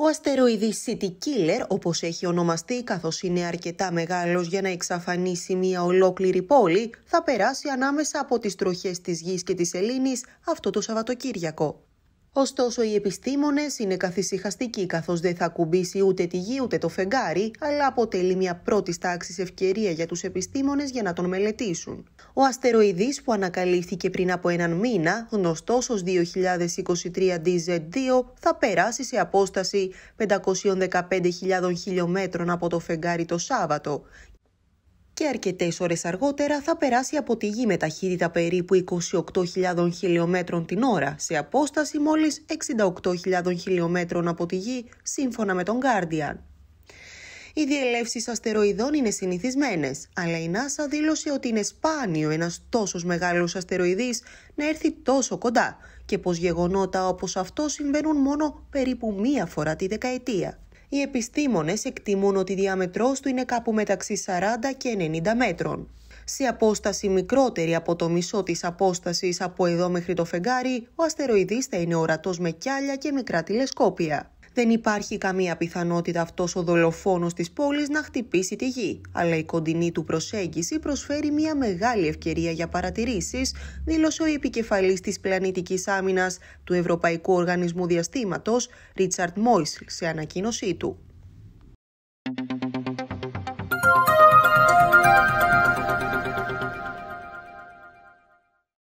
Ο αστεροειδής City Killer, όπως έχει ονομαστεί καθώς είναι αρκετά μεγάλος για να εξαφανίσει μια ολόκληρη πόλη, θα περάσει ανάμεσα από τις τροχές της Γης και της Ελλήνης αυτό το Σαββατοκύριακο. Ωστόσο, οι επιστήμονες είναι καθησυχαστικοί καθώς δεν θα κουμπίσει ούτε τη γη ούτε το φεγγάρι, αλλά αποτελεί μια πρώτη τάξη ευκαιρία για τους επιστήμονες για να τον μελετήσουν. Ο αστεροειδής που ανακαλύφθηκε πριν από έναν μήνα, γνωστός ως 2023 DZ2, θα περάσει σε απόσταση 515.000 χιλιόμετρων από το φεγγάρι το Σάββατο και αρκετές ώρες αργότερα θα περάσει από τη γη με ταχύτητα περίπου 28.000 χιλιόμετρων την ώρα, σε απόσταση μόλις 68.000 χιλιόμετρων από τη γη, σύμφωνα με τον Guardian. Οι διελεύσεις αστεροειδών είναι συνηθισμένες, αλλά η NASA δήλωσε ότι είναι σπάνιο ένας τόσος μεγάλος αστεροειδής να έρθει τόσο κοντά και πως γεγονότα όπως αυτό συμβαίνουν μόνο περίπου μία φορά τη δεκαετία οι επιστήμονες εκτιμούν ότι η διαμετρός του είναι κάπου μεταξύ 40 και 90 μέτρων. Σε απόσταση μικρότερη από το μισό της απόστασης από εδώ μέχρι το φεγγάρι, ο αστεροειδής θα είναι ορατός με κιάλια και μικρά τηλεσκόπια. Δεν υπάρχει καμία πιθανότητα αυτός ο δολοφόνος της πόλης να χτυπήσει τη γη, αλλά η κοντινή του προσέγγιση προσφέρει μια μεγάλη ευκαιρία για παρατηρήσεις, δήλωσε ο επικεφαλής της πλανητικής άμυνας του Ευρωπαϊκού Οργανισμού Διαστήματος, Ρίτσαρτ Μόισλ, σε ανακοίνωσή του.